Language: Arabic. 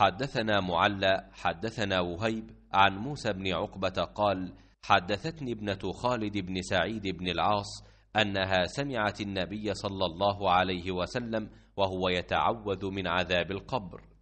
حدثنا معلى حدثنا وهيب عن موسى بن عقبة قال حدثتني ابنة خالد بن سعيد بن العاص أنها سمعت النبي صلى الله عليه وسلم وهو يتعوذ من عذاب القبر